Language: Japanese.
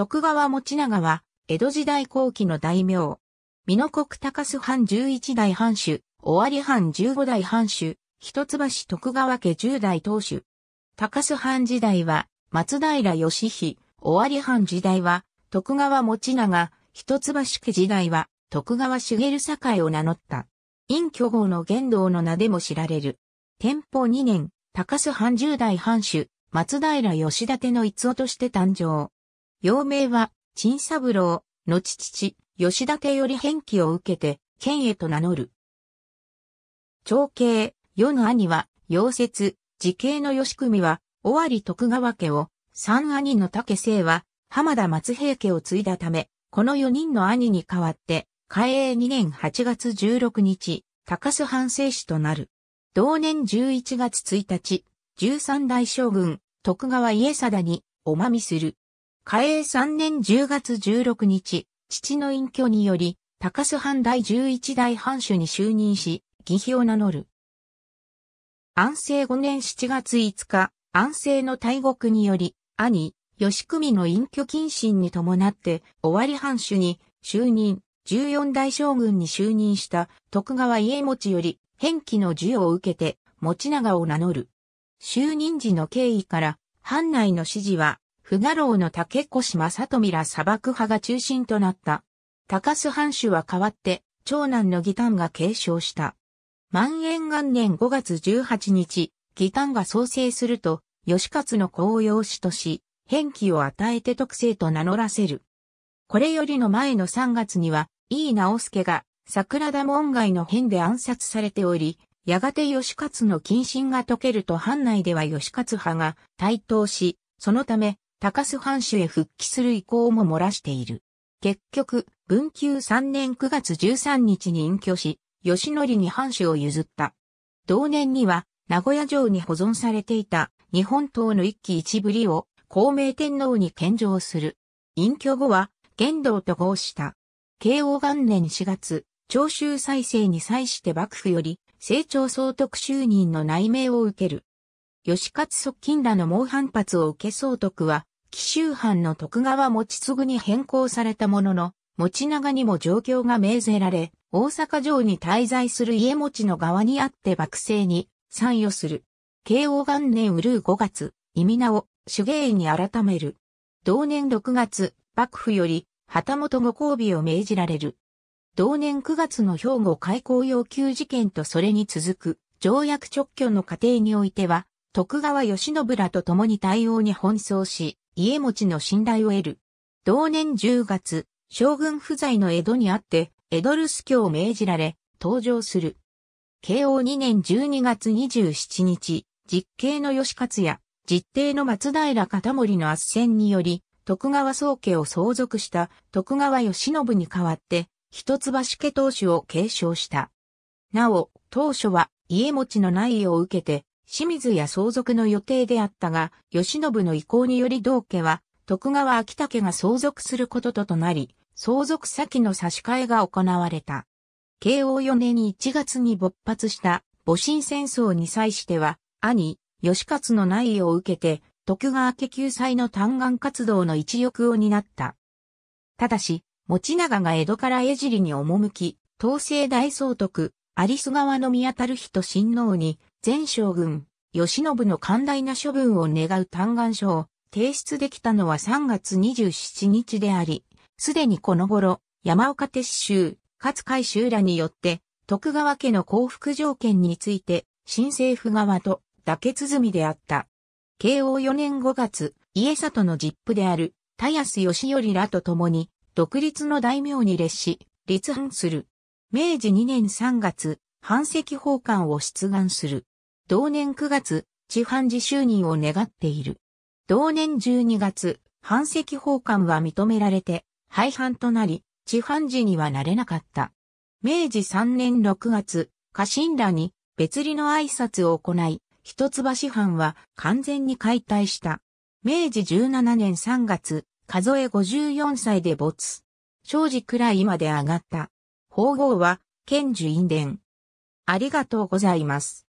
徳川持長は、江戸時代後期の大名。美濃国高須藩十一代藩主、尾張藩十五代藩主、一橋徳川家十代当主。高須藩時代は、松平義日、尾張藩時代は、徳川持長、一橋家時代は、徳川茂栄を名乗った。陰居号の玄道の名でも知られる。天保二年、高須藩十代藩主、松平義立の逸夫として誕生。幼名は、陳三郎、後父、吉田家より返記を受けて、県へと名乗る。長兄、世の兄は、溶接、時系の吉組は、尾張徳川家を、三兄の竹生は、浜田松平家を継いだため、この四人の兄に代わって、嘉永2年8月16日、高須藩政史となる。同年11月1日、13代将軍、徳川家定に、おまみする。嘉永3年10月16日、父の隠居により、高須藩第11代藩主に就任し、義妃を名乗る。安政5年7月5日、安政の大国により、兄、吉美の隠居謹慎に伴って、終わり藩主に就任、14代将軍に就任した徳川家持より、返記の授与を受けて、持長を名乗る。就任時の経緯から、藩内の指示は、富賀楼の竹越正富ら砂漠派が中心となった。高須藩主は代わって、長男の義丹が継承した。万延元年5月18日、義丹が創生すると、義勝の子を養子とし、変記を与えて特性と名乗らせる。これよりの前の3月には、井伊直輔が桜田門外の変で暗殺されており、やがて義勝の謹慎が解けると藩内では義勝派が台頭し、そのため、高須藩主へ復帰する意向も漏らしている。結局、文久3年9月13日に隠居し、吉則に藩主を譲った。同年には、名古屋城に保存されていた日本刀の一期一ぶりを孔明天皇に献上する。隠居後は、玄道と合した。慶応元年4月、長州再生に際して幕府より、成長総督就任の内命を受ける。吉勝側近らの猛反発を受け総督は、紀州藩の徳川持継に変更されたものの、持長にも状況が命ぜられ、大阪城に滞在する家持ちの側にあって幕政に参与する。慶応元年うるう5月、意味名を手芸に改める。同年6月、幕府より旗本ご交尾を命じられる。同年9月の兵庫開港要求事件とそれに続く条約直挙の過程においては、徳川義信らと共に対応に奔走し、家持の信頼を得る。同年10月、将軍不在の江戸にあって、江戸留守居を命じられ、登場する。慶応2年12月27日、実刑の吉勝や、実定の松平片森の圧旋により、徳川宗家を相続した徳川義信に代わって、一橋家当主を継承した。なお、当初は家持の内意を受けて、清水や相続の予定であったが、吉信の意向により道家は、徳川秋武が相続することととなり、相続先の差し替えが行われた。慶応4年に1月に勃発した戊辰戦争に際しては、兄、吉勝の内意を受けて、徳川家救済の嘆願活動の一翼を担った。ただし、持長が江戸から江尻に赴き、東西大総督、有栖川の宮日人親王に、前将軍、吉信の寛大な処分を願う嘆願書を提出できたのは3月27日であり、すでにこの頃、山岡鉄州、勝海州らによって、徳川家の降伏条件について、新政府側と妥結済みであった。慶応4年5月、家里の実父である、田安義頼らと共に、独立の大名に列し、立藩する。明治2年3月、藩籍奉還を出願する。同年9月、地藩寺就任を願っている。同年12月、藩籍奉還は認められて、廃藩となり、地藩寺にはなれなかった。明治3年6月、家臣らに別離の挨拶を行い、一橋藩は完全に解体した。明治17年3月、数え54歳で没。正治くらいまで上がった。法号は、賢寿院伝。ありがとうございます。